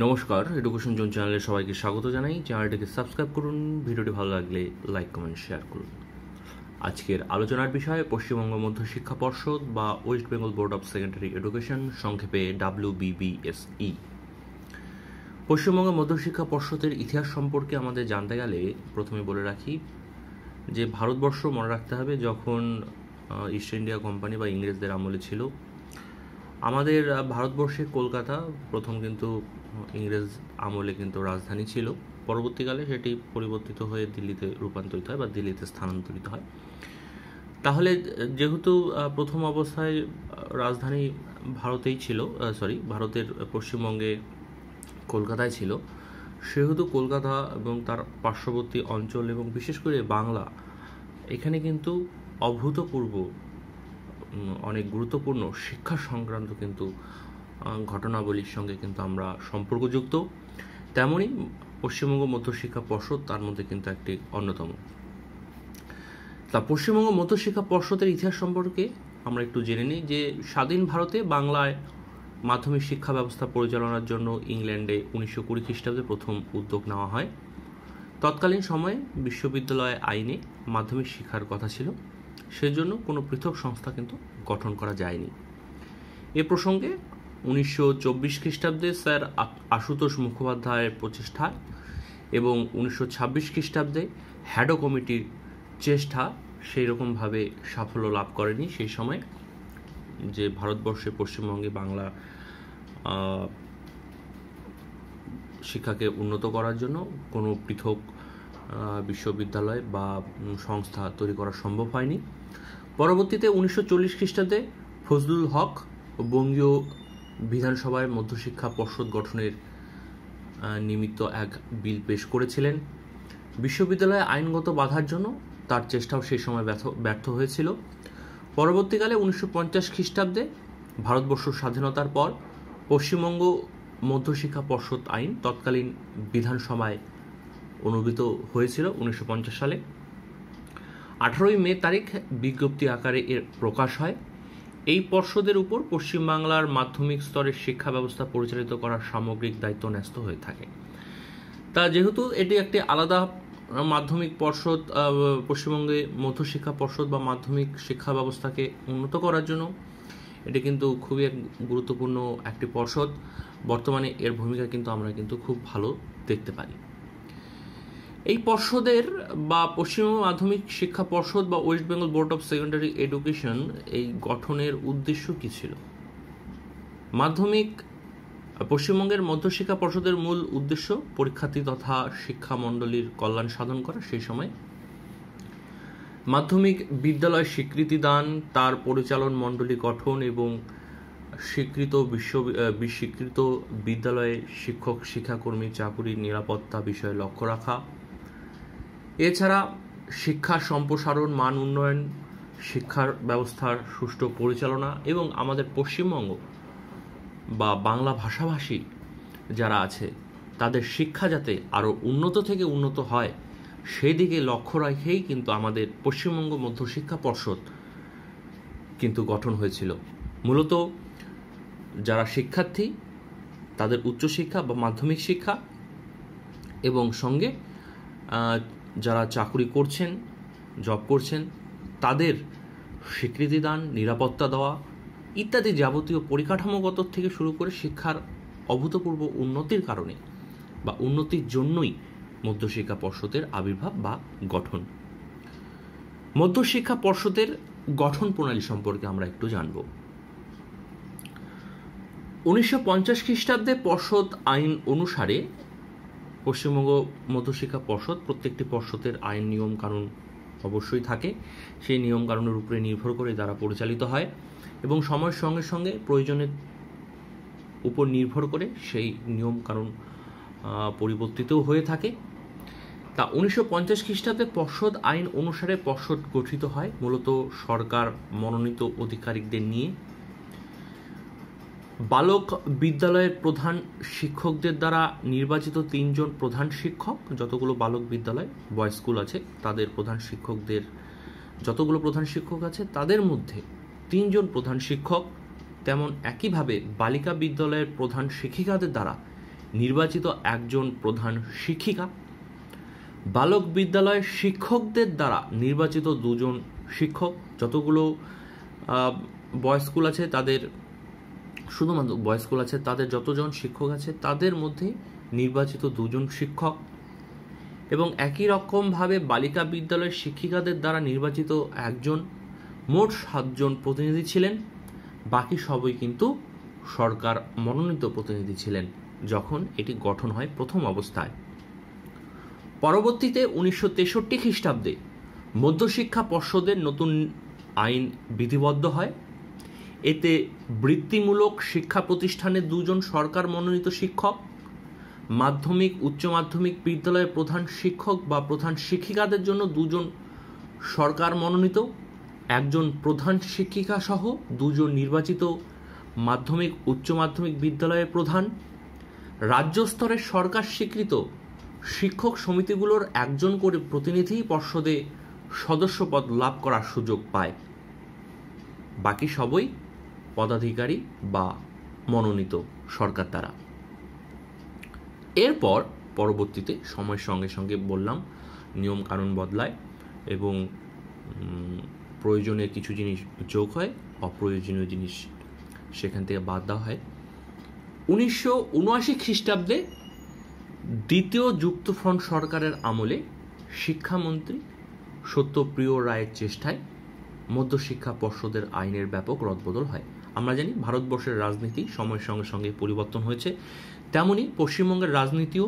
নমস্কার education zone চ্যানেলে সবাইকে স্বাগত জানাই চ্যানেলটিকে সাবস্ক্রাইব করুন ভিডিওটি ভালো লাগলে লাইক কমেন্ট শেয়ার করুন আজকের আলোচনার বিষয়ে পশ্চিমবঙ্গ মধ্য শিক্ষা পর্ষদ বা West Bengal Board of Secondary Education সংক্ষেপে ডাব্লিউবিবিএসই e। পশ্চিমবঙ্গের মধ্যশিক্ষা পর্ষদের ইতিহাস সম্পর্কে আমাদের জানতে গেলে প্রথমে বলে রাখি যে ভারতবর্ষ মনে রাখতে হবে যখন ইস্ট ইন্ডিয়া কোম্পানি বা ইংরেজদের আমলে ছিল আমাদের ভারতবর্ষে কলকাতা প্রথম কিন্তু ইংরেজ আমলে কিন্তু রাজধানী ছিল পরবর্তীকালে সেটি পরিবর্তিত হয়ে দিল্লিতে রূপান্তরিত হয় বা দিল্লিতে স্থানান্তরিত হয় তাহলে যেহেতু প্রথম অবস্থায় রাজধানী ভারতেই ছিল সরি ভারতের পশ্চিমবঙ্গে কলকাতায় ছিল সেহেতু কলকাতা এবং তার পার্শ্ববর্তী অঞ্চল এবং বিশেষ করে বাংলা এখানে কিন্তু অভূতপূর্ব অনেক গুরুত্বপূর্ণ শিক্ষা সংক্রান্ত কিন্তু ঘটনাবলীর সঙ্গে কিন্তু আমরা সম্পর্কযুক্ত তেমনই পশ্চিমবঙ্গ মধ্যশিক্ষা পর্ষদ তার মধ্যে কিন্তু একটি অন্যতম তা পশ্চিমবঙ্গ মধ্যশিক্ষা পর্ষদের ইতিহাস সম্পর্কে আমরা একটু জেনে নিই যে স্বাধীন ভারতে বাংলায় মাধ্যমিক শিক্ষা ব্যবস্থা পরিচালনার জন্য ইংল্যান্ডে উনিশশো কুড়ি খ্রিস্টাব্দে প্রথম উদ্যোগ নেওয়া হয় তৎকালীন সময়ে বিশ্ববিদ্যালয় আইনে মাধ্যমিক শিক্ষার কথা ছিল সেজন্য কোনো পৃথক সংস্থা কিন্তু গঠন করা যায়নি এ প্রসঙ্গে উনিশশো চব্বিশ খ্রিস্টাব্দে স্যার আশুতোষ মুখোপাধ্যায়ের প্রচেষ্টা এবং উনিশশো ছাব্বিশ খ্রিস্টাব্দে হ্যাডো কমিটির চেষ্টা সেই রকমভাবে সাফল্য লাভ করেনি সেই সময় যে ভারতবর্ষে পশ্চিমবঙ্গে বাংলা শিক্ষাকে উন্নত করার জন্য কোনো পৃথক বিশ্ববিদ্যালয় বা সংস্থা তৈরি করা সম্ভব হয়নি পরবর্তীতে উনিশশো চল্লিশ খ্রিস্টাব্দে ফজলুল হক বঙ্গীয় বিধানসভায় মধ্যশিক্ষা পর্ষদ গঠনের নিমিত্ত এক বিল পেশ করেছিলেন বিশ্ববিদ্যালয়ে আইনগত বাধার জন্য তার চেষ্টাও সেই সময় ব্যর্থ হয়েছিল পরবর্তীকালে উনিশশো পঞ্চাশ খ্রিস্টাব্দে ভারতবর্ষ স্বাধীনতার পর পশ্চিমবঙ্গ মধ্যশিক্ষা পর্ষদ আইন তৎকালীন বিধানসভায় অনুভূত হয়েছিল উনিশশো সালে আঠারোই মে তারিখ বিজ্ঞপ্তি আকারে এর প্রকাশ হয় এই পর্ষদের উপর পশ্চিমবাংলার মাধ্যমিক স্তরের শিক্ষা ব্যবস্থা পরিচালিত করার সামগ্রিক দায়িত্ব ন্যস্ত হয়ে থাকে তা যেহেতু এটি একটি আলাদা মাধ্যমিক পর্ষদ পশ্চিমবঙ্গে মধ্যশিক্ষা পর্ষদ বা মাধ্যমিক শিক্ষা ব্যবস্থাকে উন্নত করার জন্য এটি কিন্তু খুবই এক গুরুত্বপূর্ণ একটি পর্ষদ বর্তমানে এর ভূমিকা কিন্তু আমরা কিন্তু খুব ভালো দেখতে পারি এই পর্ষদের বা পশ্চিমবঙ্গ মাধ্যমিক শিক্ষা পর্ষদ বা West Bengal Board of Secondary Education এই গঠনের উদ্দেশ্য কী ছিল মাধ্যমিক পশ্চিমবঙ্গের মধ্যশিক্ষা পর্ষদের মূল উদ্দেশ্য পরীক্ষার্থী তথা শিক্ষামণ্ডলীর কল্যাণ সাধন করা সেই সময় মাধ্যমিক বিদ্যালয় স্বীকৃতি দান তার পরিচালন মণ্ডলী গঠন এবং স্বীকৃত বিশ্ব স্বীকৃত বিদ্যালয়ে শিক্ষক শিক্ষাকর্মী চাকুরির নিরাপত্তা বিষয়ে লক্ষ্য রাখা এছাড়া শিক্ষা সম্প্রসারণ মান উন্নয়ন শিক্ষার ব্যবস্থার সুষ্ঠু পরিচালনা এবং আমাদের পশ্চিমবঙ্গ বা বাংলা ভাষাভাষী যারা আছে তাদের শিক্ষা যাতে আরও উন্নত থেকে উন্নত হয় সেই দিকে লক্ষ্য রেখেই কিন্তু আমাদের পশ্চিমবঙ্গ মধ্যশিক্ষা পর্ষদ কিন্তু গঠন হয়েছিল মূলত যারা শিক্ষার্থী তাদের উচ্চশিক্ষা বা মাধ্যমিক শিক্ষা এবং সঙ্গে যারা চাকুরি করছেন জব করছেন তাদের স্বীকৃতি দান নিরাপত্তা দেওয়া ইত্যাদি যাবতীয় পরিকাঠামোগত থেকে শুরু করে শিক্ষার অভূতপূর্ব উন্নতির কারণে বা উন্নতির জন্যই মধ্যশিক্ষা পর্ষদের আবির্ভাব বা গঠন মধ্যশিক্ষা পর্ষদের গঠন প্রণালী সম্পর্কে আমরা একটু জানব উনিশশো পঞ্চাশ খ্রিস্টাব্দে পর্ষদ আইন অনুসারে পশ্চিমবঙ্গ মধ্যশিক্ষা পর্ষদ প্রত্যেকটি পর্ষদের আইন নিয়ম কানুন অবশ্যই থাকে সেই নিয়ম কানুনের উপরে নির্ভর করে তারা পরিচালিত হয় এবং সময়ের সঙ্গে সঙ্গে প্রয়োজনের উপর নির্ভর করে সেই নিয়ম কানুন পরিবর্তিতও হয়ে থাকে তা উনিশশো পঞ্চাশ খ্রিস্টাব্দে পর্ষদ আইন অনুসারে পর্ষদ গঠিত হয় মূলত সরকার মনোনীত অধিকারিকদের নিয়ে বালক বিদ্যালয়ের প্রধান শিক্ষকদের দ্বারা নির্বাচিত তিনজন প্রধান শিক্ষক যতগুলো বালক বিদ্যালয় বয়স স্কুল আছে তাদের প্রধান শিক্ষকদের যতগুলো প্রধান শিক্ষক আছে তাদের মধ্যে তিনজন প্রধান শিক্ষক তেমন একইভাবে বালিকা বিদ্যালয়ের প্রধান শিক্ষিকাদের দ্বারা নির্বাচিত একজন প্রধান শিক্ষিকা বালক বিদ্যালয়ের শিক্ষকদের দ্বারা নির্বাচিত দুজন শিক্ষক যতগুলো বয়স স্কুল আছে তাদের শুধুমাত্র বয়েজ স্কুল আছে তাদের যতজন শিক্ষক আছে তাদের মধ্যে নির্বাচিত দুজন শিক্ষক এবং একই রকমভাবে বালিকা বিদ্যালয়ের শিক্ষিকাদের দ্বারা নির্বাচিত একজন মোট সাতজন প্রতিনিধি ছিলেন বাকি সবই কিন্তু সরকার মনোনীত প্রতিনিধি ছিলেন যখন এটি গঠন হয় প্রথম অবস্থায় পরবর্তীতে উনিশশো তেষট্টি খ্রিস্টাব্দে মধ্যশিক্ষা পর্ষদের নতুন আইন বিধিবদ্ধ হয় এতে বৃত্তিমূলক শিক্ষা প্রতিষ্ঠানে দুজন সরকার মনোনীত শিক্ষক মাধ্যমিক উচ্চ মাধ্যমিক বিদ্যালয়ের প্রধান শিক্ষক বা প্রধান শিক্ষিকাদের জন্য দুজন সরকার মনোনীত একজন প্রধান শিক্ষিকা সহ দুজন নির্বাচিত মাধ্যমিক উচ্চ মাধ্যমিক বিদ্যালয়ের প্রধান রাজ্য স্তরে সরকার স্বীকৃত শিক্ষক সমিতিগুলোর একজন করে প্রতিনিধি পর্ষদে সদস্যপদ লাভ করার সুযোগ পায় বাকি সবই পদাধিকারী বা মনোনীত সরকার দ্বারা এরপর পরবর্তীতে সময়ের সঙ্গে সঙ্গে বললাম নিয়ম কারণ বদলায় এবং প্রয়োজনের কিছু জিনিস যোগ হয় অপ্রয়োজনীয় জিনিস সেখান থেকে বাদ দেওয়া হয় উনিশশো উনআশি খ্রিস্টাব্দে দ্বিতীয় যুক্তফ্রন্ট সরকারের আমলে শিক্ষামন্ত্রী সত্যপ্রিয় রায়ের চেষ্টায় মধ্যশিক্ষা পর্ষদের আইনের ব্যাপক রদবদল হয় আমরা জানি ভারতবর্ষের রাজনীতি সময়ের সঙ্গে সঙ্গে পরিবর্তন হয়েছে তেমনি পশ্চিমবঙ্গের রাজনীতিও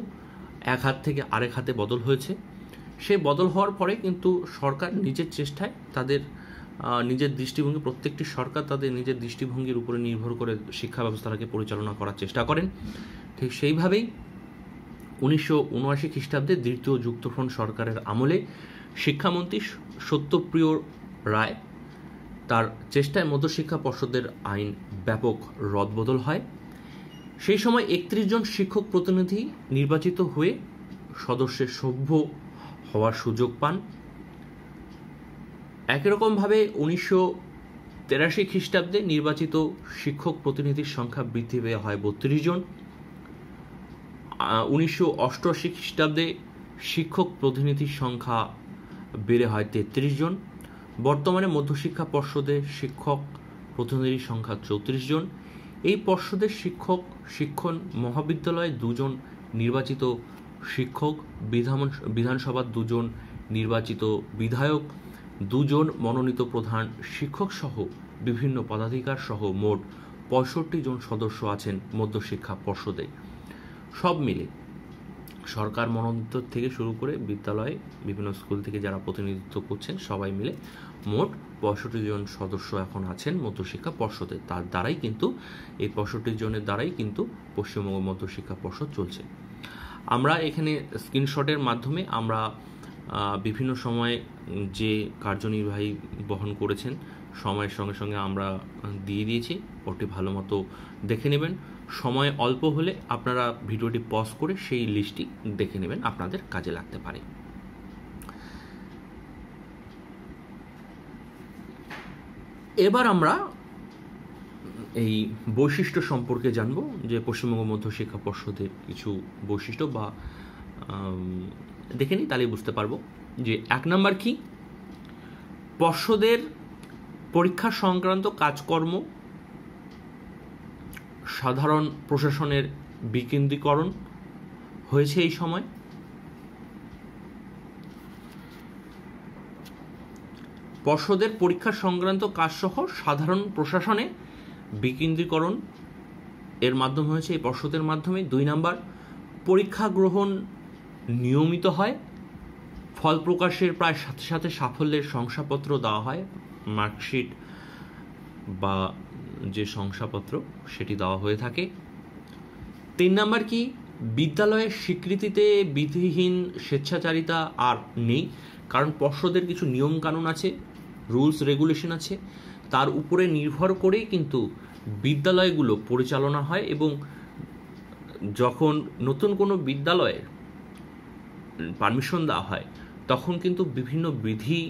এক হাত থেকে আরেক হাতে বদল হয়েছে সে বদল হওয়ার পরে কিন্তু সরকার নিজের চেষ্টায় তাদের নিজের দৃষ্টিভঙ্গি প্রত্যেকটি সরকার তাদের নিজের দৃষ্টিভঙ্গির উপরে নির্ভর করে শিক্ষা ব্যবস্থাটাকে পরিচালনা করার চেষ্টা করেন ঠিক সেইভাবেই উনিশশো উনআশি খ্রিস্টাব্দে দ্বিতীয় যুক্তফ্রন্ট সরকারের আমলে শিক্ষামন্ত্রী সত্যপ্রিয় রায় তার চেষ্টায় মধ্যশিক্ষা পর্ষদের আইন ব্যাপক রদবদল হয় সেই সময় একত্রিশ জন শিক্ষক প্রতিনিধি নির্বাচিত হয়ে সদস্যের সভ্য হওয়ার সুযোগ পান একই রকমভাবে উনিশশো তেরাশি খ্রিস্টাব্দে নির্বাচিত শিক্ষক প্রতিনিধির সংখ্যা বৃদ্ধি পেয়ে হয় বত্রিশ জন উনিশশো অষ্টআশি খ্রিস্টাব্দে শিক্ষক প্রতিনিধির সংখ্যা বেড়ে হয় তেত্রিশ জন বর্তমানে মধ্যশিক্ষা পর্ষদে শিক্ষক প্রতিনিধির সংখ্যা চৌত্রিশ জন এই পর্ষদের শিক্ষক শিক্ষণ মহাবিদ্যালয়ে দুজন নির্বাচিত শিক্ষক বিধান বিধানসভার দুজন নির্বাচিত বিধায়ক দুজন মনোনীত প্রধান শিক্ষক সহ বিভিন্ন পদাধিকার সহ মোট পঁয়ষট্টি জন সদস্য আছেন মধ্যশিক্ষা পর্ষদে সব মিলে সরকার মনোনীত থেকে শুরু করে বিদ্যালয়ে বিভিন্ন স্কুল থেকে যারা প্রতিনিধিত্ব করছেন সবাই মিলে মোট পঁয়ষট্টি জন সদস্য এখন আছেন মধ্যশিক্ষা পর্ষদে তার দ্বারাই কিন্তু এই পঁয়ষট্টি জনের দ্বারাই কিন্তু পশ্চিমবঙ্গ মধ্যশিক্ষা পর্ষদ চলছে আমরা এখানে স্ক্রিনশটের মাধ্যমে আমরা বিভিন্ন সময়ে যে কার্যনির্বাহী বহন করেছেন সময়ের সঙ্গে সঙ্গে আমরা দিয়ে দিয়েছি ওটি ভালো মতো দেখে নেবেন সময় অল্প হলে আপনারা ভিডিওটি পজ করে সেই লিস্টটি দেখে নেবেন আপনাদের কাজে লাগতে পারে এবার আমরা এই বৈশিষ্ট্য সম্পর্কে জানব যে পশ্চিমবঙ্গ মধ্য শিক্ষা পর্ষদের কিছু বৈশিষ্ট্য বা দেখে নিই তাহলে বুঝতে পারবো যে এক নাম্বার কি পর্ষদের পরীক্ষা সংক্রান্ত কাজকর্ম সাধারণ প্রশাসনের বিকেন্দ্রীকরণ হয়েছে এই সময় পর্ষদের পরীক্ষা সংক্রান্ত কাজসহ সাধারণ প্রশাসনে বিকেন্দ্রীকরণ এর মাধ্যমে হয়েছে এই পর্ষদের মাধ্যমে দুই নাম্বার পরীক্ষা গ্রহণ নিয়মিত হয় ফল প্রকাশের প্রায় সাথে সাথে সাফল্যের শংসাপত্র দেওয়া হয় মার্কশিট বা যে শংসাপত্র সেটি দেওয়া হয়ে থাকে তিন নাম্বার কি বিদ্যালয়ের স্বীকৃতিতে বিধিহীন স্বেচ্ছাচারিতা আর নেই কারণ পর্ষদের কিছু নিয়মকানুন আছে রুলস রেগুলেশন আছে তার উপরে নির্ভর করেই কিন্তু বিদ্যালয়গুলো পরিচালনা হয় এবং যখন নতুন কোনো বিদ্যালয়ের পারমিশন দেওয়া হয় তখন কিন্তু বিভিন্ন বিধি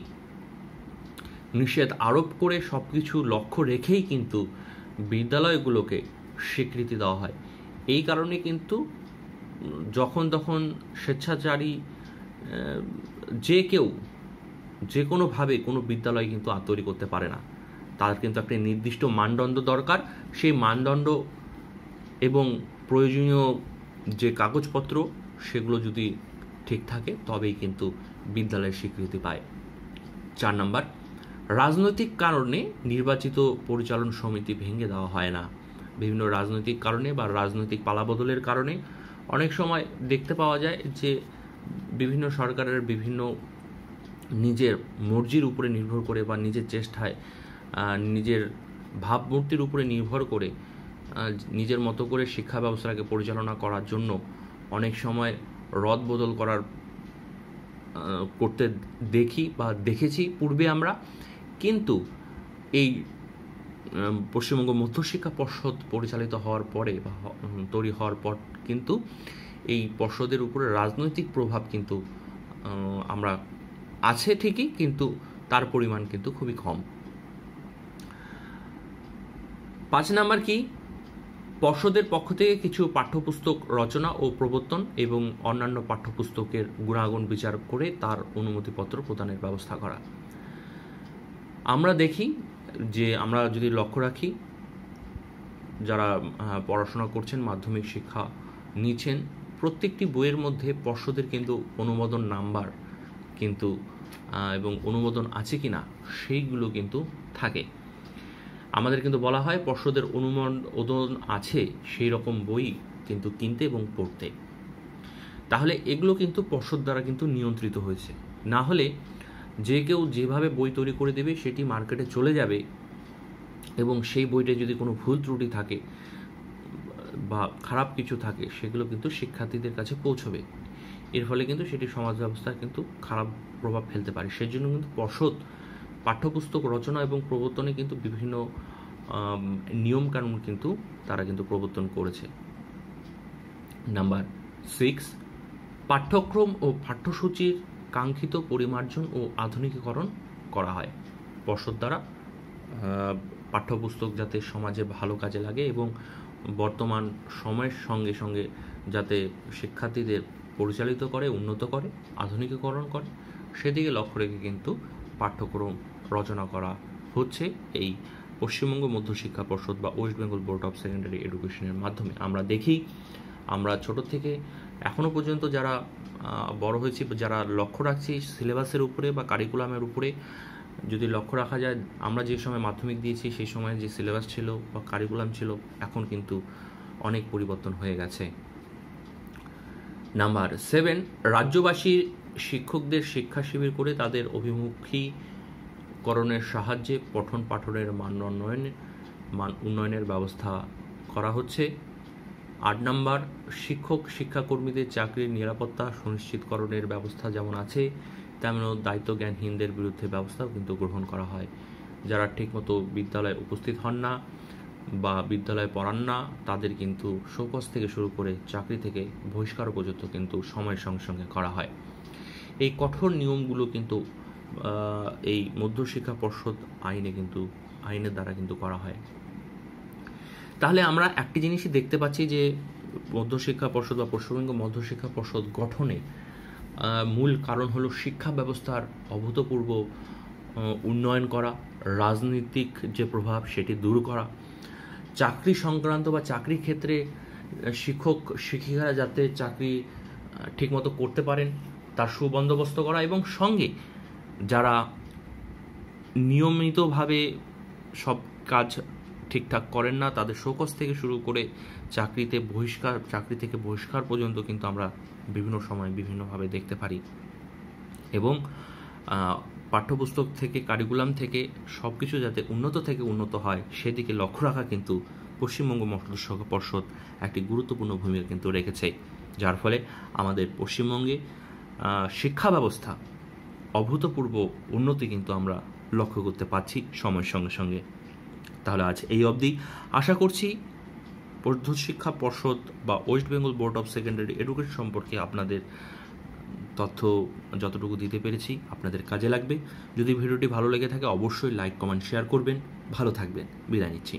নিষেধ আরোপ করে সব কিছু লক্ষ্য রেখেই কিন্তু বিদ্যালয়গুলোকে স্বীকৃতি দেওয়া হয় এই কারণে কিন্তু যখন তখন স্বেচ্ছাচারী যে কেউ যে কোনোভাবে কোনো বিদ্যালয় কিন্তু আর তৈরি করতে পারে না তার কিন্তু একটা নির্দিষ্ট মানদণ্ড দরকার সেই মানদণ্ড এবং প্রয়োজনীয় যে কাগজপত্র সেগুলো যদি ঠিক থাকে তবেই কিন্তু বিদ্যালয়ের স্বীকৃতি পায় চার নম্বর রাজনৈতিক কারণে নির্বাচিত পরিচালন সমিতি ভেঙে দেওয়া হয় না বিভিন্ন রাজনৈতিক কারণে বা রাজনৈতিক পালাবদলের কারণে অনেক সময় দেখতে পাওয়া যায় যে বিভিন্ন সরকারের বিভিন্ন নিজের মর্জির উপরে নির্ভর করে বা নিজের চেষ্টায় নিজের ভাবমূর্তির উপরে নির্ভর করে নিজের মতো করে শিক্ষা ব্যবস্থাকে পরিচালনা করার জন্য অনেক সময় রদ বদল করার করতে দেখি বা দেখেছি পূর্বে আমরা কিন্তু এই পশ্চিমবঙ্গ মধ্যশিক্ষা পর্ষদ পরিচালিত হওয়ার পরে বা তৈরি হওয়ার পর কিন্তু এই পর্ষদের উপরে রাজনৈতিক প্রভাব কিন্তু আমরা আছে ঠিকই কিন্তু তার পরিমাণ কিন্তু খুবই কম পাঁচ নাম্বার কি পর্ষদের পক্ষ থেকে কিছু পাঠ্যপুস্তক রচনা ও প্রবর্তন এবং অন্যান্য পাঠ্যপুস্তকের গুণাগুণ বিচার করে তার অনুমতিপত্র প্রদানের ব্যবস্থা করা আমরা দেখি যে আমরা যদি লক্ষ্য রাখি যারা পড়াশোনা করছেন মাধ্যমিক শিক্ষা নিচ্ছেন প্রত্যেকটি বইয়ের মধ্যে পর্ষদের কিন্তু অনুমোদন নাম্বার কিন্তু এবং অনুমোদন আছে কি না সেইগুলো কিন্তু থাকে আমাদের কিন্তু বলা হয় পর্ষদের অনুমোদন আছে সেই রকম বই কিন্তু কিনতে এবং পড়তে তাহলে এগুলো কিন্তু পর্ষদ দ্বারা কিন্তু নিয়ন্ত্রিত হয়েছে না হলে যে কেউ যেভাবে বই তৈরি করে দেবে সেটি মার্কেটে চলে যাবে এবং সেই বইটা যদি কোনো ভুল ত্রুটি থাকে বা খারাপ কিছু থাকে সেগুলো কিন্তু শিক্ষার্থীদের কাছে পৌঁছবে এর ফলে কিন্তু সেটি সমাজ ব্যবস্থা কিন্তু খারাপ প্রভাব ফেলতে পারে সেই জন্য কিন্তু পর্ষদ পাঠ্যপুস্তক রচনা এবং প্রবর্তনে কিন্তু বিভিন্ন নিয়মকানুন কিন্তু তারা কিন্তু প্রবর্তন করেছে নাম্বার সিক্স পাঠ্যক্রম ও পাঠ্যসূচির কাঙ্ক্ষিত পরিমার্জন ও আধুনিকীকরণ করা হয় পর্ষদ দ্বারা পাঠ্যপুস্তক যাতে সমাজে ভালো কাজে লাগে এবং বর্তমান সময়ের সঙ্গে সঙ্গে যাতে শিক্ষার্থীদের পরিচালিত করে উন্নত করে আধুনিকীকরণ করে সেদিকে লক্ষ্য রেখে কিন্তু পাঠ্যক্রম রচনা করা হচ্ছে এই পশ্চিমবঙ্গ মধ্যশিক্ষা পর্ষদ বা West Bengal Board of Secondary এডুকেশনের মাধ্যমে আমরা দেখি আমরা ছোট থেকে এখনও পর্যন্ত যারা বড় হয়েছি যারা লক্ষ্য রাখছি সিলেবাসের উপরে বা কারিকুলামের উপরে যদি লক্ষ্য রাখা যায় আমরা যে সময় মাধ্যমিক দিয়েছি সেই সময় যে সিলেবাস ছিল বা কারিকুলাম ছিল এখন কিন্তু অনেক পরিবর্তন হয়ে গেছে নাম্বার সেভেন রাজ্যবাসীর শিক্ষকদের শিক্ষা শিবির করে তাদের অভিমুখীকরণের সাহায্যে পঠন পাঠনের মান উন্নয়নের মান উন্নয়নের ব্যবস্থা করা হচ্ছে আট নম্বর শিক্ষক শিক্ষাকর্মীদের চাকরির নিরাপত্তা সুনিশ্চিতকরণের ব্যবস্থা যেমন আছে তেমন দায়িত্ব জ্ঞানহীনদের বিরুদ্ধে ব্যবস্থাও কিন্তু গ্রহণ করা হয় যারা ঠিকমতো বিদ্যালয়ে উপস্থিত হন না বা বিদ্যালয়ে পড়ান না তাদের কিন্তু শোকজ থেকে শুরু করে চাকরি থেকে বহিষ্কার পর্যন্ত কিন্তু সময়ের সঙ্গে সঙ্গে করা হয় এই কঠোর নিয়মগুলো কিন্তু এই মধ্যশিক্ষা পর্ষদ আইনে কিন্তু আইনের দ্বারা কিন্তু করা হয় তাহলে আমরা একটি জিনিসই দেখতে পাচ্ছি যে মধ্যশিক্ষা পর্ষদ বা পশ্চিমবঙ্গ মধ্যশিক্ষা পর্ষদ গঠনে মূল কারণ হলো শিক্ষা ব্যবস্থার অভূতপূর্ব উন্নয়ন করা রাজনৈতিক যে প্রভাব সেটি দূর করা চাকরি সংক্রান্ত বা চাকরি ক্ষেত্রে শিক্ষক শিক্ষিকারা যাতে চাকরি ঠিকমতো করতে পারেন তার সুবন্দোবস্ত করা এবং সঙ্গে যারা নিয়মিতভাবে সব কাজ ঠিকঠাক করেন না তাদের শোকস থেকে শুরু করে চাকরিতে বহিষ্কার চাকরি থেকে বহিষ্কার পর্যন্ত কিন্তু আমরা বিভিন্ন সময় বিভিন্নভাবে দেখতে পারি এবং পাঠ্যপুস্তক থেকে কারিকুলাম থেকে সব কিছু যাতে উন্নত থেকে উন্নত হয় সেদিকে লক্ষ্য রাখা কিন্তু পশ্চিমবঙ্গ মন্ত্রিসভা পর্ষদ একটি গুরুত্বপূর্ণ ভূমিকা কিন্তু রেখেছে যার ফলে আমাদের পশ্চিমবঙ্গে শিক্ষা ব্যবস্থা অভূতপূর্ব উন্নতি কিন্তু আমরা লক্ষ্য করতে পারছি সময়ের সঙ্গে সঙ্গে তাহলে আজ এই অবধি আশা করছি শিক্ষা পর্ষদ বা West Bengal Board of Secondary Education সম্পর্কে আপনাদের তথ্য যতটুকু দিতে পেরেছি আপনাদের কাজে লাগবে যদি ভিডিওটি ভালো লেগে থাকে অবশ্যই লাইক কমেন্ট শেয়ার করবেন ভালো থাকবেন বিদায় নিচ্ছি